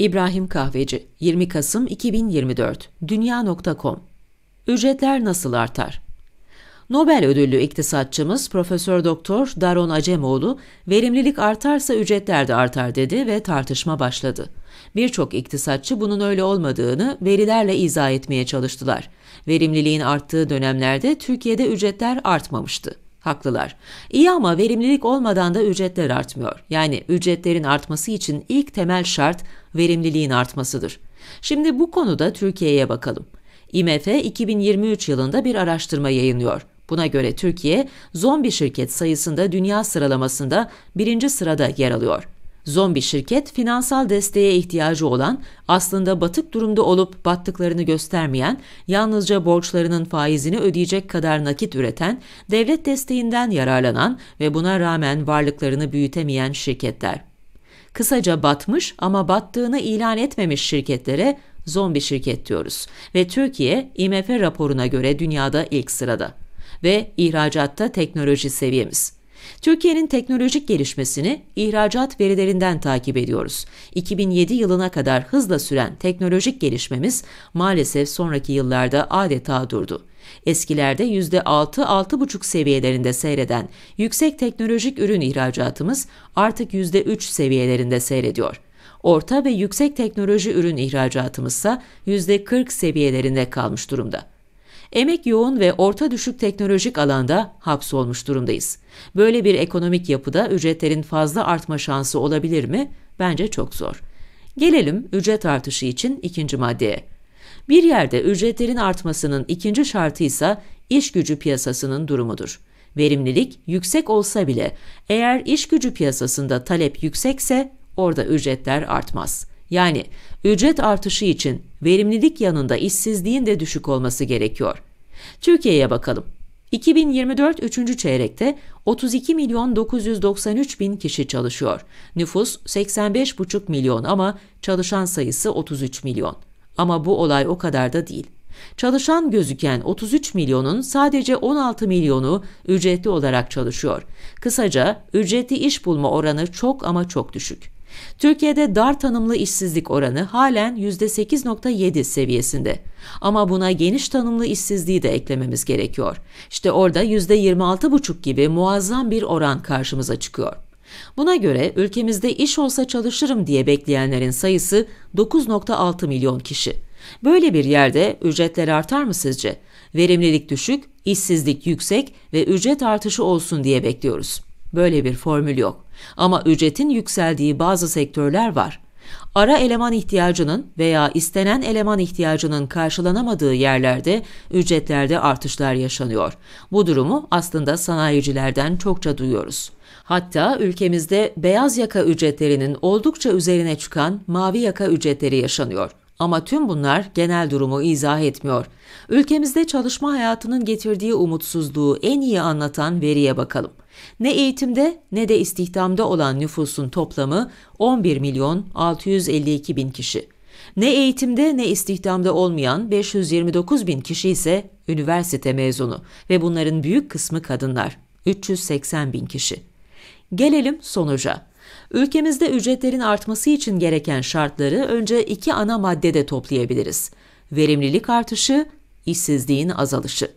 İbrahim Kahveci 20 Kasım 2024 Dünya.com Ücretler nasıl artar? Nobel ödüllü iktisatçımız Profesör Doktor Daron Acemoğlu, verimlilik artarsa ücretler de artar dedi ve tartışma başladı. Birçok iktisatçı bunun öyle olmadığını verilerle izah etmeye çalıştılar. Verimliliğin arttığı dönemlerde Türkiye'de ücretler artmamıştı. Haklılar. İyi ama verimlilik olmadan da ücretler artmıyor. Yani ücretlerin artması için ilk temel şart verimliliğin artmasıdır. Şimdi bu konuda Türkiye'ye bakalım. IMF 2023 yılında bir araştırma yayınlıyor. Buna göre Türkiye zombi şirket sayısında dünya sıralamasında birinci sırada yer alıyor. Zombi şirket finansal desteğe ihtiyacı olan, aslında batık durumda olup battıklarını göstermeyen, yalnızca borçlarının faizini ödeyecek kadar nakit üreten, devlet desteğinden yararlanan ve buna rağmen varlıklarını büyütemeyen şirketler. Kısaca batmış ama battığını ilan etmemiş şirketlere zombi şirket diyoruz ve Türkiye IMF raporuna göre dünyada ilk sırada ve ihracatta teknoloji seviyemiz. Türkiye'nin teknolojik gelişmesini ihracat verilerinden takip ediyoruz. 2007 yılına kadar hızla süren teknolojik gelişmemiz maalesef sonraki yıllarda adeta durdu. Eskilerde %6-6,5 seviyelerinde seyreden yüksek teknolojik ürün ihracatımız artık %3 seviyelerinde seyrediyor. Orta ve yüksek teknoloji ürün ihracatımızsa %40 seviyelerinde kalmış durumda emek yoğun ve orta düşük teknolojik alanda hapsolmuş durumdayız. Böyle bir ekonomik yapıda ücretlerin fazla artma şansı olabilir mi? Bence çok zor. Gelelim ücret artışı için ikinci maddeye. Bir yerde ücretlerin artmasının ikinci şartı ise iş gücü piyasasının durumudur. Verimlilik yüksek olsa bile eğer iş gücü piyasasında talep yüksekse orada ücretler artmaz. Yani ücret artışı için verimlilik yanında işsizliğin de düşük olması gerekiyor. Türkiye'ye bakalım. 2024 3. çeyrekte 32 milyon 993 bin kişi çalışıyor. Nüfus 85,5 milyon ama çalışan sayısı 33 milyon. Ama bu olay o kadar da değil. Çalışan gözüken 33 milyonun sadece 16 milyonu ücretli olarak çalışıyor. Kısaca ücretli iş bulma oranı çok ama çok düşük. Türkiye'de dar tanımlı işsizlik oranı halen %8.7 seviyesinde. Ama buna geniş tanımlı işsizliği de eklememiz gerekiyor. İşte orada %26.5 gibi muazzam bir oran karşımıza çıkıyor. Buna göre ülkemizde iş olsa çalışırım diye bekleyenlerin sayısı 9.6 milyon kişi. Böyle bir yerde ücretler artar mı sizce? Verimlilik düşük, işsizlik yüksek ve ücret artışı olsun diye bekliyoruz. Böyle bir formül yok. Ama ücretin yükseldiği bazı sektörler var. Ara eleman ihtiyacının veya istenen eleman ihtiyacının karşılanamadığı yerlerde ücretlerde artışlar yaşanıyor. Bu durumu aslında sanayicilerden çokça duyuyoruz. Hatta ülkemizde beyaz yaka ücretlerinin oldukça üzerine çıkan mavi yaka ücretleri yaşanıyor. Ama tüm bunlar genel durumu izah etmiyor. Ülkemizde çalışma hayatının getirdiği umutsuzluğu en iyi anlatan veriye bakalım. Ne eğitimde ne de istihdamda olan nüfusun toplamı 11 milyon 652 bin kişi. Ne eğitimde ne istihdamda olmayan 529 bin kişi ise üniversite mezunu ve bunların büyük kısmı kadınlar. 380 bin kişi. Gelelim sonuca. Ülkemizde ücretlerin artması için gereken şartları önce iki ana maddede toplayabiliriz. Verimlilik artışı, işsizliğin azalışı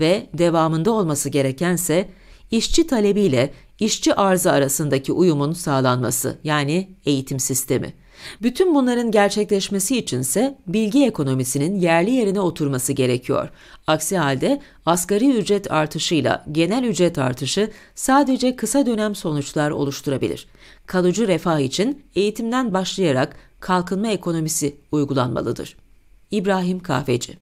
ve devamında olması gerekense işçi talebiyle işçi arzı arasındaki uyumun sağlanması yani eğitim sistemi. Bütün bunların gerçekleşmesi içinse bilgi ekonomisinin yerli yerine oturması gerekiyor. Aksi halde asgari ücret artışıyla genel ücret artışı sadece kısa dönem sonuçlar oluşturabilir. Kalıcı refah için eğitimden başlayarak kalkınma ekonomisi uygulanmalıdır. İbrahim Kahveci